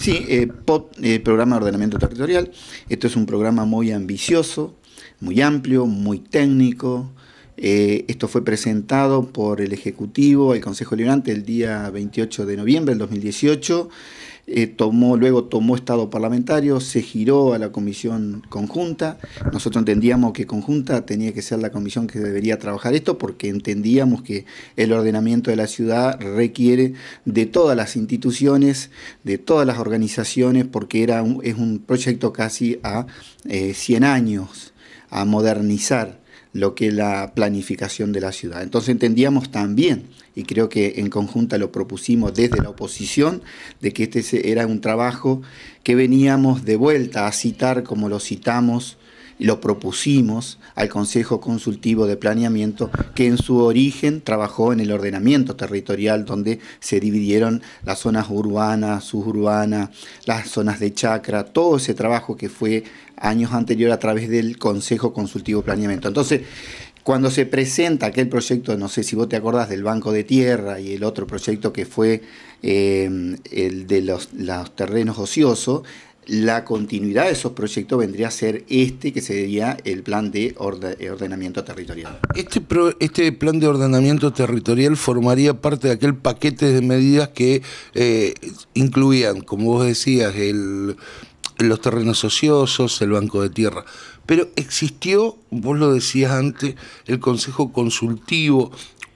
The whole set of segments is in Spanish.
Sí, eh, POT, eh, Programa de Ordenamiento Territorial. Esto es un programa muy ambicioso, muy amplio, muy técnico. Eh, esto fue presentado por el Ejecutivo el Consejo Liberante el día 28 de noviembre del 2018. Eh, tomó, luego tomó estado parlamentario, se giró a la comisión conjunta. Nosotros entendíamos que conjunta tenía que ser la comisión que debería trabajar esto porque entendíamos que el ordenamiento de la ciudad requiere de todas las instituciones, de todas las organizaciones, porque era es un proyecto casi a 100 eh, años a modernizar lo que es la planificación de la ciudad. Entonces entendíamos también, y creo que en conjunta lo propusimos desde la oposición, de que este era un trabajo que veníamos de vuelta a citar como lo citamos lo propusimos al Consejo Consultivo de Planeamiento, que en su origen trabajó en el ordenamiento territorial, donde se dividieron las zonas urbanas, suburbanas, las zonas de chacra, todo ese trabajo que fue años anterior a través del Consejo Consultivo de Planeamiento. Entonces, cuando se presenta aquel proyecto, no sé si vos te acordás del Banco de Tierra y el otro proyecto que fue eh, el de los terrenos ociosos, la continuidad de esos proyectos vendría a ser este, que sería el plan de ordenamiento territorial. Este, este, plan de ordenamiento territorial formaría parte de aquel paquete de medidas que eh, incluían, como vos decías, los terrenos ociosos, el banco de tierra. Pero existió, vos lo decías antes, el Consejo Consultivo,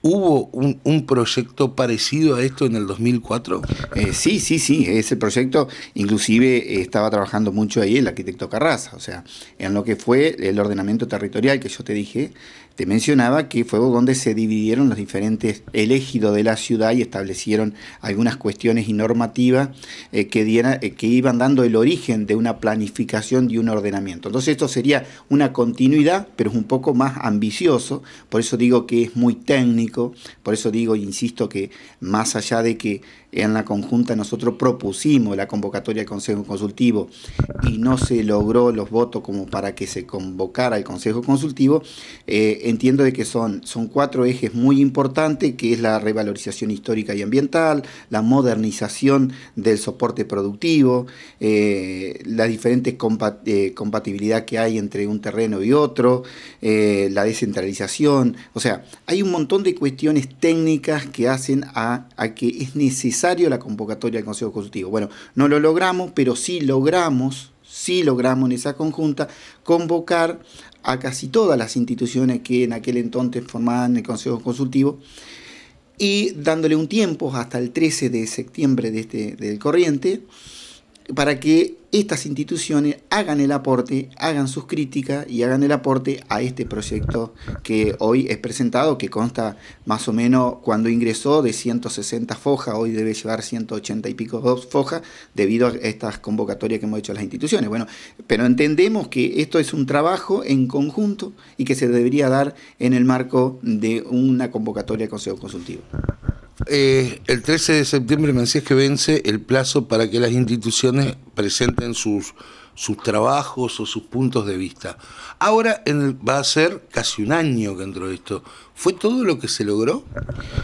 ¿Hubo un, proyecto parecido a esto en el 2004? Eh, sí, sí, sí, ese proyecto inclusive eh, estaba trabajando mucho ahí el arquitecto Carraza, o sea, en lo que fue el ordenamiento territorial que yo te dije, te mencionaba que fue donde se dividieron los diferentes elegidos de la ciudad y establecieron algunas cuestiones y normativas eh, que, diera, eh, que iban dando el origen de una planificación y un ordenamiento. Entonces esto sería una continuidad, pero es un poco más ambicioso, por eso digo que es muy técnico, por eso digo, insisto, que más allá de que en la conjunta nosotros propusimos la convocatoria del Consejo Consultivo y no se logró los votos como para que se convocara el Consejo Consultivo, eh, entiendo de que son, son cuatro ejes muy importantes, que es la revalorización histórica y ambiental, la modernización del soporte productivo, eh, la diferente eh, compatibilidad que hay entre un terreno y otro, eh, la descentralización, o sea, hay un montón de cuestiones técnicas que hacen a, que es necesario la convocatoria del Consejo Consultivo. Bueno, no lo logramos, pero sí logramos si logramos en esa conjunta convocar a casi todas las instituciones que en aquel entonces formaban el Consejo Consultivo y dándole un tiempo hasta el 13 de septiembre de este, del corriente, para que estas instituciones hagan el aporte, hagan sus críticas y hagan el aporte a este proyecto que hoy es presentado, que consta más o menos cuando ingresó de 160 fojas, hoy debe llevar 180 y pico fojas debido a estas convocatorias que hemos hecho a las instituciones. Bueno, pero entendemos que esto es un trabajo en conjunto y que se debería dar en el marco de una convocatoria de consejo consultivo. Eh, el 13 de septiembre me decías que vence el plazo para que las instituciones presenten sus, sus trabajos o sus puntos de vista. Ahora va a ser casi un año que entró esto. ¿Fue todo lo que se logró?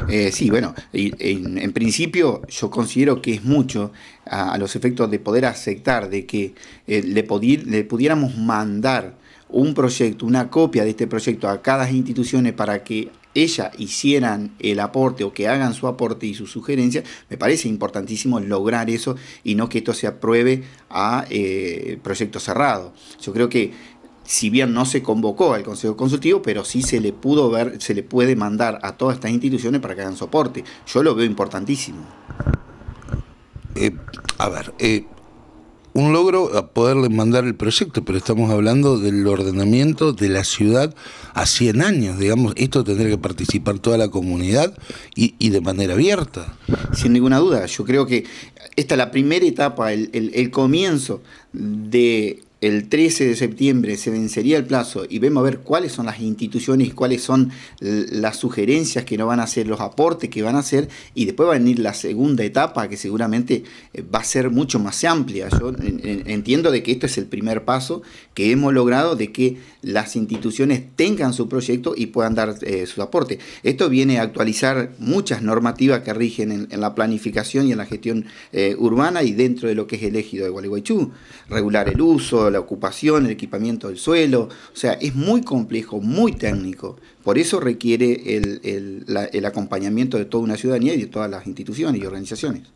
Eh, sí, bueno, en, principio yo considero que es mucho a, los efectos de poder aceptar, de que eh, le, le pudiéramos mandar un proyecto, una copia de este proyecto a cada institución para que ella hicieran el aporte o que hagan su aporte y su sugerencia, me parece importantísimo lograr eso y no que esto se apruebe a eh, proyecto cerrado. Yo creo que si bien no se convocó al Consejo Consultivo, pero sí se le pudo ver, se le puede mandar a todas estas instituciones para que hagan soporte. Yo lo veo importantísimo. Eh, a ver, eh, un logro a poderle mandar el proyecto, pero estamos hablando del ordenamiento de la ciudad a 100 años, digamos, esto tendría que participar toda la comunidad y, y de manera abierta. Sin ninguna duda, yo creo que esta es la primera etapa, el, el comienzo de el 13 de septiembre se vencería el plazo y vemos a ver cuáles son las instituciones y cuáles son las sugerencias que nos van a hacer, los aportes que van a hacer y después va a venir la segunda etapa que seguramente eh, va a ser mucho más amplia. Yo entiendo de que esto es el primer paso que hemos logrado de que las instituciones tengan su proyecto y puedan dar eh, su aporte. Esto viene a actualizar muchas normativas que rigen en, la planificación y en la gestión eh, urbana y dentro de lo que es el ejido de Gualeguaychú, regular el uso, la ocupación, el equipamiento del suelo. O sea, es muy complejo, muy técnico. Por eso requiere el, el, acompañamiento de toda una ciudadanía y de todas las instituciones y organizaciones.